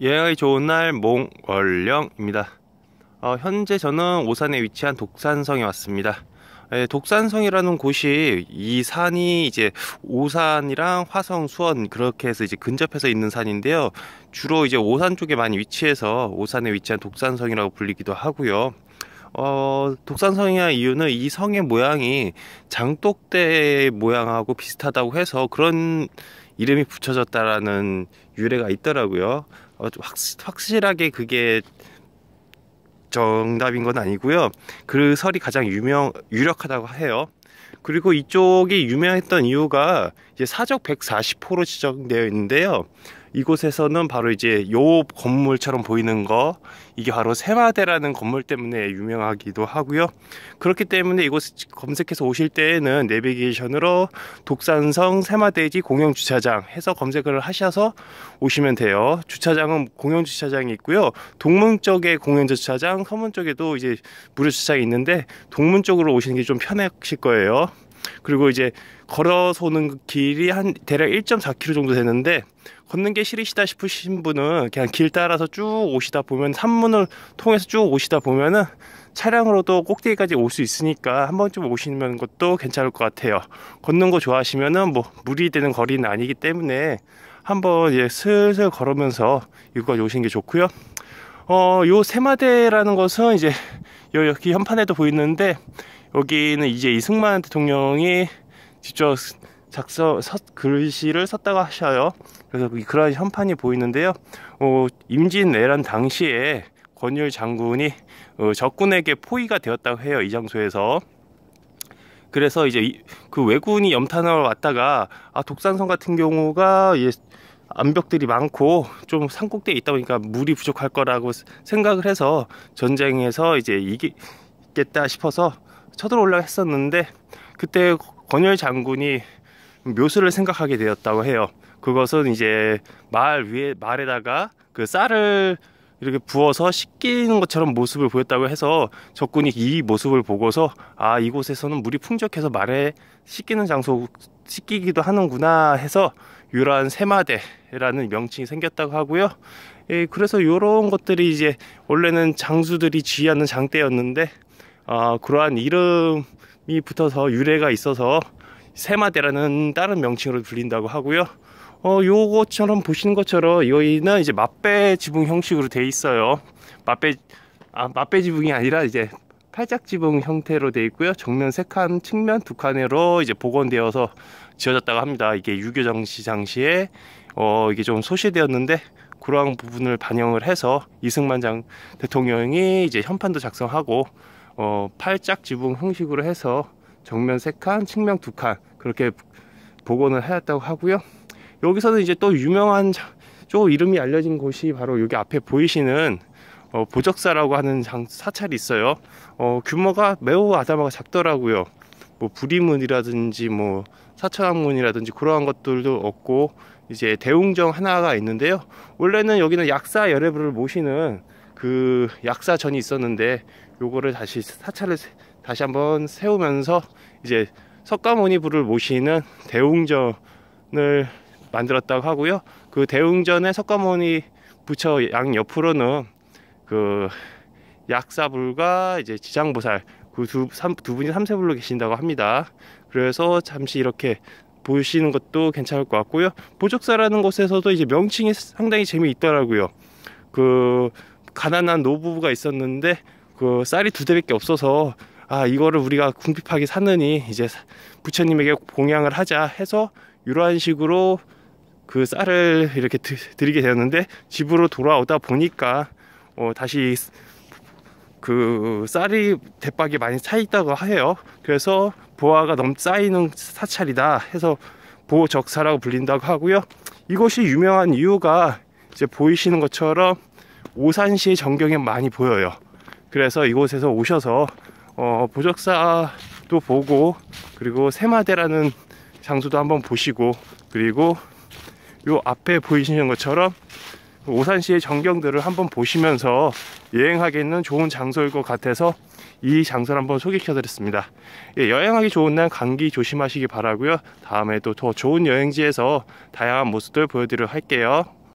예의 좋은 날 몽월령입니다. 어, 현재 저는 오산에 위치한 독산성에 왔습니다. 예, 독산성이라는 곳이 이 산이 이제 오산이랑 화성, 수원 그렇게 해서 이제 근접해서 있는 산인데요. 주로 이제 오산 쪽에 많이 위치해서 오산에 위치한 독산성이라고 불리기도 하고요. 어, 독산성이란 이유는 이 성의 모양이 장독대 모양하고 비슷하다고 해서 그런 이름이 붙여졌다라는 유래가 있더라고요. 어, 확, 확실하게 그게 정답인 건 아니고요. 그 설이 가장 유명 유력하다고 해요. 그리고 이쪽이 유명했던 이유가 이제 사적 140호로 지정되어 있는데요. 이곳에서는 바로 이제 요 건물처럼 보이는 거 이게 바로 세마대라는 건물 때문에 유명하기도 하고요 그렇기 때문에 이곳 검색해서 오실 때에는 내비게이션으로 독산성 세마대지 공영주차장 해서 검색을 하셔서 오시면 돼요 주차장은 공영주차장이 있고요 동문 쪽에 공영주차장 서문 쪽에도 이제 무료주차장이 있는데 동문 쪽으로 오시는 게 좀 편하실 거예요 그리고 이제 걸어서 오는 길이 한 대략 1.4km 정도 되는데 걷는 게 싫으시다 싶으신 분은 그냥 길 따라서 쭉 오시다 보면 산문을 통해서 쭉 오시다 보면은 차량으로도 꼭대기까지 올 수 있으니까 한 번쯤 오시는 것도 괜찮을 것 같아요. 걷는 거 좋아하시면은 뭐 무리되는 거리는 아니기 때문에 한번 예, 슬슬 걸으면서 이곳까지 오시는 게 좋고요. 어, 요 세마대라는 것은 이제 여기 현판에도 보이는데 여기는 이제 이승만 대통령이 직접 작성 서, 글씨를 썼다고 하셔요. 그래서 그러한 현판이 보이는데요. 어, 임진왜란 당시에 권율 장군이 어, 적군에게 포위가 되었다고 해요. 이 장소에서. 그래서 이제 이, 그 왜군이 염탄을 왔다가 아 독산성 같은 경우가 이제 암벽들이 많고 좀 산꼭대에 있다 보니까 물이 부족할 거라고 생각을 해서 전쟁에서 이제 이기겠다 싶어서 쳐들어올라 했었는데 그때 권열 장군이 묘수를 생각하게 되었다고 해요. 그것은 이제 말 위에 말에다가 그 쌀을 이렇게 부어서 씻기는 것처럼 모습을 보였다고 해서 적군이 이 모습을 보고서 아 이곳에서는 물이 풍족해서 말에 씻기는 장소 씻기기도 하는구나 해서 유란 세마대라는 명칭이 생겼다고 하고요. 예, 그래서 이런 것들이 이제 원래는 장수들이 지휘하는 장대였는데 아 그러한 이름이 붙어서 유래가 있어서 세마대라는 다른 명칭으로 불린다고 하고요. 어, 요거처럼 보시는 것처럼 여기는 이제 맞배 지붕 형식으로 돼 있어요. 맞배 아, 맞배 지붕이 아니라 이제 팔짝 지붕 형태로 돼 있고요. 정면 세 칸, 측면 두 칸으로 이제 복원되어서 지어졌다고 합니다. 이게 유교 정시 당시에 어, 이게 좀 소실되었는데 그러한 부분을 반영을 해서 이승만 장 대통령이 이제 현판도 작성하고 어, 팔짝 지붕 형식으로 해서 정면 세 칸, 측면 두 칸 그렇게 복원을 하였다고 하고요. 여기서는 이제 또 유명한 좀 이름이 알려진 곳이 바로 여기 앞에 보이시는 어, 보적사라고 하는 장, 사찰이 있어요. 어, 규모가 매우 아담하고 작더라고요. 뭐 부리문이라든지 뭐 사천왕문이라든지 그러한 것들도 없고 이제 대웅정 하나가 있는데요. 원래는 여기는 약사 열애부를 모시는 그 약사전이 있었는데 요거를 다시 사찰을 다시 한번 세우면서 이제 석가모니부를 모시는 대웅전을 만들었다고 하고요. 그 대웅전의 석가모니 부처 양 옆으로는 그 약사불과 이제 지장보살 그두 두 분이 삼세불로 계신다고 합니다. 그래서 잠시 이렇게 보시는 것도 괜찮을 것 같고요. 보적사라는 곳에서도 이제 명칭이 상당히 재미있더라고요. 그 가난한 노부부가 있었는데 그 쌀이 두 대밖에 없어서 아 이거를 우리가 궁핍하게 사느니 이제 부처님에게 봉양을 하자 해서 이러한 식으로 그 쌀을 이렇게 드리게 되었는데 집으로 돌아오다 보니까 어, 다시 그 쌀이 대박이 많이 차 있다고 해요 그래서 보아가 넘 쌓이는 사찰이다 해서 보적사라고 불린다고 하고요 이것이 유명한 이유가 이제 보이시는 것처럼 오산시의 전경이 많이 보여요 그래서 이곳에서 오셔서 어, 보적사도 보고 그리고 세마대라는 장소도 한번 보시고 그리고 요 앞에 보이시는 것처럼 오산시의 전경들을 한번 보시면서 여행하기에는 좋은 장소일 것 같아서 이 장소를 한번 소개시켜 드렸습니다 예, 여행하기 좋은 날 감기 조심하시기 바라고요 다음에 또더 좋은 여행지에서 다양한 모습들 보여드릴 할게요